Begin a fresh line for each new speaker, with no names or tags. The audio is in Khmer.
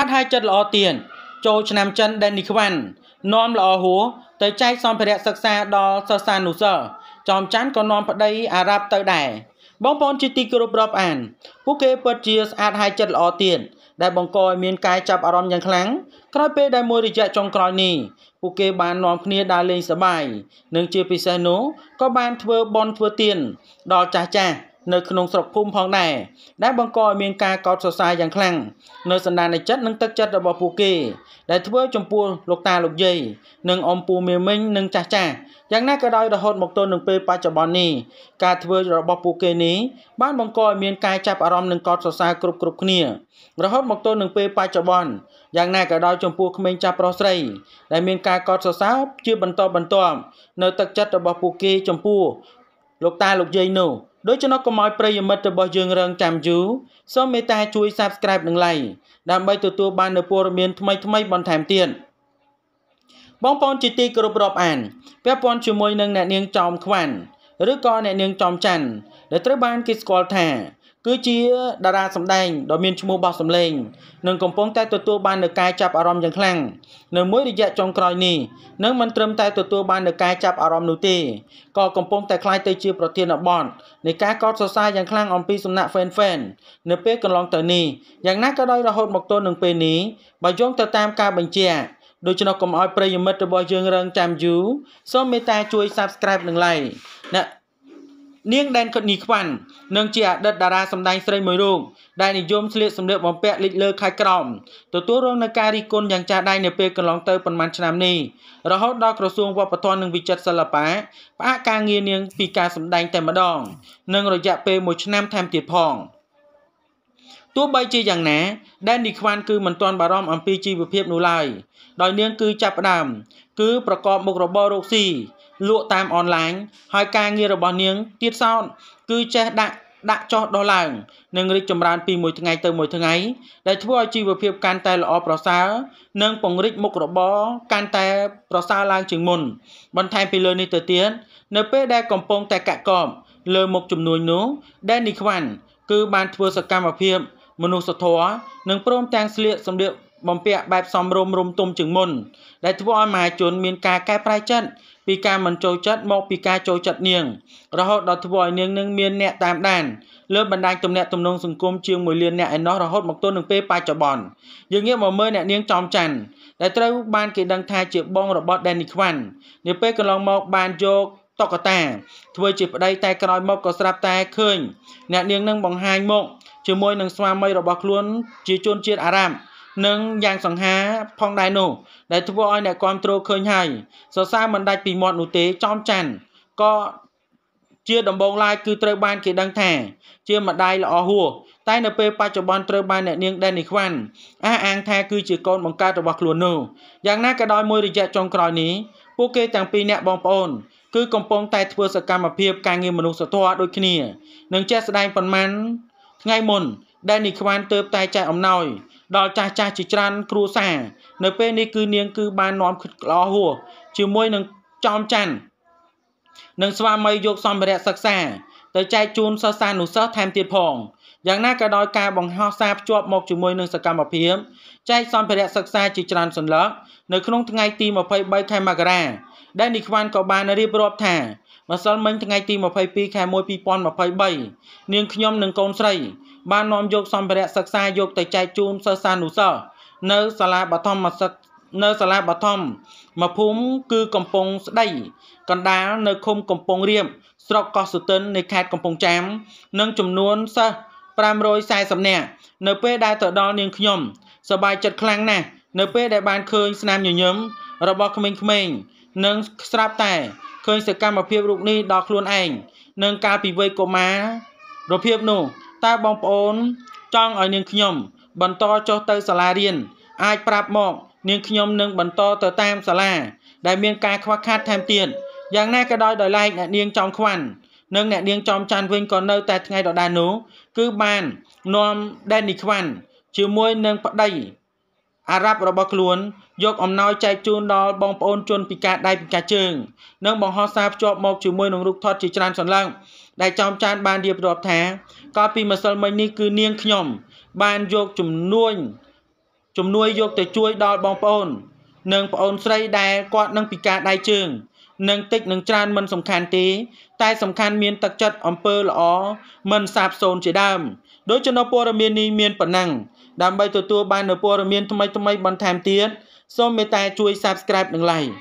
អត់ហើយចិត្តល្អទៀតចូលឆ្នាំចិនដែលនេះខ្វាន់នាំល្អហួរទៅចែកសម្ភារៈសិក្សាដល់សិស្សានុសិស្សចំច័ន្ទក៏នាំប្តីអារ៉ាប់ទៅដែរបងប្អូនជាទីគោរពរាប់អាន ពួកគេពិតជាស្អាតហើយចិត្តល្អទៀតដែលបង្កឲ្យមានកាយចាប់អារម្មណ៍យ៉ាងខ្លាំងក្រោយពេលដែលមួយរយៈចុងក្រោយនេះពួកគេបាននាំគ្នាដើរលេងសប្បាយនិងជាពិសេសនោះក៏បានធ្វើបន់ធ្វើទៀនដល់ចាស់ចាស់នៅក្នុងស្រុកភូមិផងដែរដែលបង្កឲ្យមានការកោតសរសើរយ៉ាងខ្លាំងនៅសន្តាននៃចិត្តនិងទឹកចិត្តរបស់ពួកគេ ដែលធ្វើចំពោះលោកតាលោកយាយនិងអំពូមេមិញនិងចាស់ចាស់យ៉ាងណាក៏ដោយរហូតមកទល់នឹងពេលបច្ចុប្បន្ននេះការធ្វើរបស់ពួកគេនេះបានបង្កឲ្យមានការចាប់អារម្មណ៍និងកោតសរសើរគ្រប់គ្រប់គ្នារហូតមកទល់នឹងពេលបច្ចុប្បន្នយ៉ាងណាក៏ដោយចំពោះក្មេងចាស់ប្រុសស្រីដែលមានការកោតសរសើរជាបន្តបន្ទាប់នៅទឹកចិត្តរបស់ពួកគេចំពោះលោកតាលោកយាយនោះដូច្នោះកុំឲ្យប្រិយមិត្តរបស់យើងរងចាំយូរសូមមេត្តាជួយ Subscribe និង Like ដើម្បីទទួលបាននូវព័ត៌មានថ្មីៗបន្ថែមទៀតបងប្អូនជាទីគោរពរាប់អានពាក់ព័ន្ធជាមួយនឹងអ្នកនាងចោមខ្វាន់ឬក៏អ្នកនាងចោមច័ន្ទដែលត្រូវបានគេស្គាល់ថាគឺជាតារាសម្ដែងដ៏មានឈ្មោះបោះសម្លេងនិងកំពុងតែទទួលបាននូវការចាប់អារម្មណ៍យ៉ាងខ្លាំងនៅមួយរយៈចុងក្រោយនេះនឹងមិនត្រឹមតែទទួលបាននូវការចាប់អារម្មណ៍នោះទេក៏កំពុងតែក្លាយទៅជាប្រធានបទនៃការកោតសរសើរយ៉ាងខ្លាំងអំពីសំណាក់ Fan Fan នៅពេលកន្លងទៅនេះយ៉ាងណាក៏ដោយរហូតមកទល់នឹងពេលនេះបើយោងទៅតាមការបញ្ជាក់ដូច្នោះកុំឲ្យប្រិយមិត្តរបស់យើងរងចាំយូរសូមមេត្តាជួយ Subscribe និង Like អ្នកនាងដែនកុនីខ្វាន់និងជាអតីតតារាសម្ដែងស្រីមួយរូបដែលនិយមស្លៀកសម្លៀកបំពាក់លេចលើខែក្រោមទទួលរងនៅការរីគុណយ៉ាងចាស់ដែរនៅពេលកន្លងទៅប៉ុន្មានឆ្នាំនេះរហូតដល់ក្រសួងវប្បធម៌និងវិចិត្រសិល្បៈផ្អាកការងារនាងពីការសម្ដែងតែម្ដងនិងរយៈពេល1ឆ្នាំថែមទៀតផង។ទោះបីជាយ៉ាងណាដែននីខ្វានគឺមិនទាន់បារម្ភអំពីជីវភាពនោះឡើយដោយនាងគឺចាប់ផ្ដើមគឺប្រកបមុខរបររកស៊ីលក់តាមអនឡាញហើយការងាររបស់នាងទៀតសោតគឺ ចេះដាក់ដាក់ចោះដុសឡើង និងរីកចម្រើនពីមួយថ្ងៃទៅមួយថ្ងៃដែលធ្វើឲ្យជីវភាពកាន់តែល្អប្រសើរនិងពង្រីកមុខរបរកាន់តែប្រសើរឡើងជាងមុន បន្ថែមពីលើនេះទៅទៀតនៅ ពេលដែលកំពុងតែកាក់កបលើមុខចំនួននោះដេនីខ្វាន់គឺ បានធ្វើសកម្មភាព មនុស្សធម៌និងព្រមទាំងស្លៀកសម្លៀកបំពាក់បែបសំរុំរុំទុំជាងមុនដែលធ្វើឲ្យមហាជនមានការកែប្រែចិត្តពីការមិនចូលចិត្តមកពីការចូលចិត្តនាង រហូតដល់ធ្វើឲ្យនាងនឹងមានអ្នកតាមដានលើបណ្ដាញទំនាក់ទំនងសង្គមជាង1លានអ្នកឯណោះរហូតមកទល់នឹងពេលបច្ចុប្បន្នយើងងាកមកមើលអ្នកនាងចំច័ន្ទដែលត្រូវបានគេដឹងថាជាបងរបស់ដែននីខ្វាន់នាពេលកន្លងមកបានយកតុកតាធ្វើជាប្តីតែក្រោយមកក៏ស្រាប់តែឃើញអ្នកនាងនឹងបង្ហាញមកជាមួយនឹងស្វាមីរបស់ខ្លួនជាជនជាតិអារ៉ាប់និងយ៉ាងសង្ហាផងដែរនោះដែលធ្វើឲ្យអ្នកគ្រប់គ្រងឃើញហើយសរសើរមិនដាច់ពីមាត់នោះទេចំច័ន្ទក៏ជាដំបងឡាយគឺត្រូវបាន គេដឹងថា ជាម្ដាយល្អហួសតែនៅពេលបច្ចុប្បន្នត្រូវបានអ្នកនាងដេនីខ្វាន់អះអាងថាគឺជាកូនបង្កើតរបស់ខ្លួននោះយ៉ាងណាក៏ដោយមួយរយៈចុងក្រោយនេះពួកគេទាំងពីរអ្នកបងប្អូន គឺកំពុងតែធ្វើសកម្មភាពការងារមនុស្សធម៌ដូចគ្នានឹងចេះស្ដែងប៉ុន្មានថ្ងៃមុនដែលនីខ្វានទៅតែចែកអំណោយដល់ចាស់ចាស់ជាច្រើនគ្រួសារនៅ ពេលនេះគឺ នាង គឺ បាននាំខិតក្លោហួរជាមួយនឹងចោមច័ន្ទនិងស្វាមីយកសម្ភារៈសិក្សា ទៅចែកជូនសិស្សានុសិស្សថែមទៀតផងយ៉ាងណាក៏ដោយការបង្ហោះសារភ្ជាប់មកជាមួយនឹងសកម្មភាពចែកសម្ភារៈសិក្សាជាច្រើនសន្លឹកនៅក្នុងថ្ងៃទី23ខែមករាដែលនិខ្វាន់ក៏បានរៀបរាប់ថាម្សិលមិញថ្ងៃទី22ខែ1 2023នាងខ្ញុំនិងកូនស្រីបាននាំយកសម្ភារៈសិក្សាយកទៅចែកជូនសិស្សានុសិស្សនៅសាលាបឋមសិក្សានៅសាលាបឋមមកភូមិគឺកំពង់ស្ដីកណ្ដាលនៅឃុំកំពង់រៀបស្រុកកោះសុទិននៃខេត្តកំពង់ចាមនិងចំនួនសិស្ស540នាក់នៅពេលដែលទៅដល់នាងខ្ញុំសប្បាយចិត្តខ្លាំងណាស់នៅពេលដែលបានឃើញស្នាមញញឹមរបស់ក្មេងៗនិងស្រាប់តែឃើញសកម្មភាពរូបនេះដល់ខ្លួនឯងនឹងកាលពីវ័យកុមាររភាពនោះតើបងប្អូន ចង់ឲ្យនាងខ្ញុំ បន្តចុះទៅសាលារៀនអាចប្រាប់មក នាងខ្ញុំនឹងបន្តទៅតាមសាលាដែលមានការខ្វះខាតថែមទៀតយ៉ាងណាក៏ដោយដោយឡែកអ្នកនាងចំខ្វាន់និងអ្នកនាងចំចាន់វិញក៏នៅតែថ្ងៃដដែលនោះគឺបាននាំដែននីខ្វាន់ជាមួយនឹងប្តីអារ៉ាប់របស់ខ្លួនយកអំណោយចែកជូនដល់បងប្អូនជនពិការដៃពិការជើង និងបង្ហោះសារភ្ជាប់មកជាមួយនឹងរូបថតជាច្រើនសន្លឹងដែលចោមចានបានរៀបរាប់ថាកាលពីម្សិលមិញនេះគឺនាងខ្ញុំ បានយកជំនួយជំនួយយកទៅជួយដល់បងប្អូន និងប្អូនស្រីដែលគាត់នឹងពិការដៃជើងនឹងតិចនឹងច្រើនមិនសំខាន់ទេ តែសំខាន់មានទឹកចិត្តអំពើល្អមិនសាបសូន្យជាដើមដូចជំនួយព័ត៌មាននេះមានប៉ុណ្ណឹងដើម្បីទទួលបាននូវព័ត៌មានថ្មីៗបន្ថែមទៀតសូមមេត្តាជួយ Subscribe និង Like